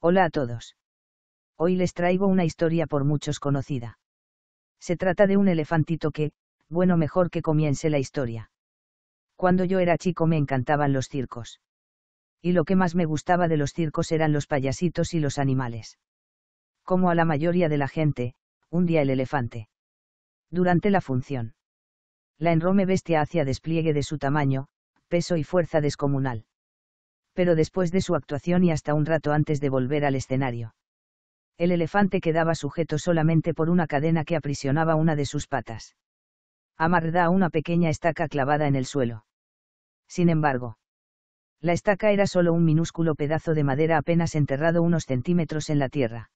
Hola a todos. Hoy les traigo una historia por muchos conocida. Se trata de un elefantito que, bueno mejor que comience la historia. Cuando yo era chico me encantaban los circos. Y lo que más me gustaba de los circos eran los payasitos y los animales. Como a la mayoría de la gente, un día el elefante. Durante la función. La enrome bestia hacía despliegue de su tamaño, peso y fuerza descomunal pero después de su actuación y hasta un rato antes de volver al escenario. El elefante quedaba sujeto solamente por una cadena que aprisionaba una de sus patas. Amarrada a una pequeña estaca clavada en el suelo. Sin embargo, la estaca era solo un minúsculo pedazo de madera apenas enterrado unos centímetros en la tierra.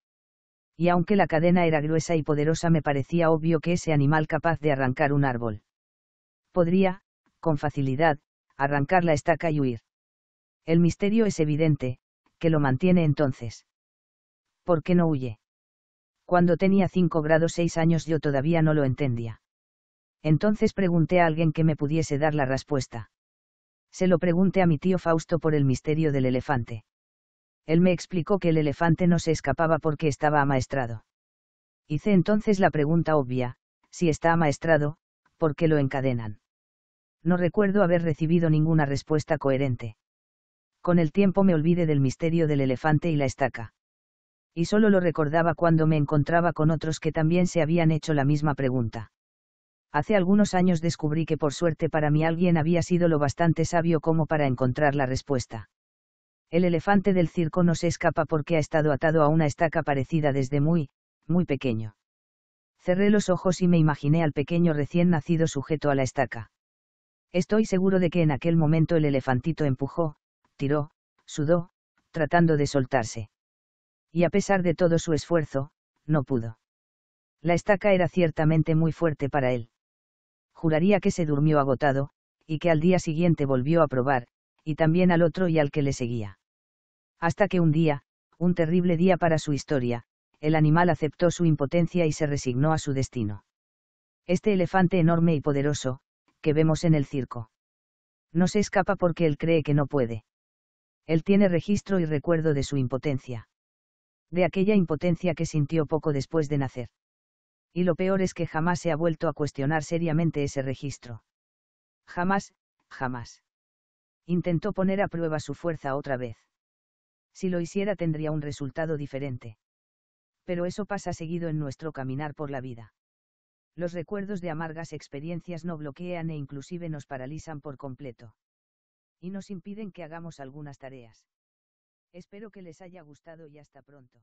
Y aunque la cadena era gruesa y poderosa me parecía obvio que ese animal capaz de arrancar un árbol. Podría, con facilidad, arrancar la estaca y huir. El misterio es evidente, que lo mantiene entonces. ¿Por qué no huye? Cuando tenía 5 grados 6 años yo todavía no lo entendía. Entonces pregunté a alguien que me pudiese dar la respuesta. Se lo pregunté a mi tío Fausto por el misterio del elefante. Él me explicó que el elefante no se escapaba porque estaba amaestrado. Hice entonces la pregunta obvia, si está amaestrado, ¿por qué lo encadenan? No recuerdo haber recibido ninguna respuesta coherente con el tiempo me olvidé del misterio del elefante y la estaca. Y solo lo recordaba cuando me encontraba con otros que también se habían hecho la misma pregunta. Hace algunos años descubrí que por suerte para mí alguien había sido lo bastante sabio como para encontrar la respuesta. El elefante del circo no se escapa porque ha estado atado a una estaca parecida desde muy, muy pequeño. Cerré los ojos y me imaginé al pequeño recién nacido sujeto a la estaca. Estoy seguro de que en aquel momento el elefantito empujó, tiró, sudó, tratando de soltarse. Y a pesar de todo su esfuerzo, no pudo. La estaca era ciertamente muy fuerte para él. Juraría que se durmió agotado, y que al día siguiente volvió a probar, y también al otro y al que le seguía. Hasta que un día, un terrible día para su historia, el animal aceptó su impotencia y se resignó a su destino. Este elefante enorme y poderoso, que vemos en el circo. No se escapa porque él cree que no puede él tiene registro y recuerdo de su impotencia. De aquella impotencia que sintió poco después de nacer. Y lo peor es que jamás se ha vuelto a cuestionar seriamente ese registro. Jamás, jamás. Intentó poner a prueba su fuerza otra vez. Si lo hiciera tendría un resultado diferente. Pero eso pasa seguido en nuestro caminar por la vida. Los recuerdos de amargas experiencias no bloquean e inclusive nos paralizan por completo y nos impiden que hagamos algunas tareas. Espero que les haya gustado y hasta pronto.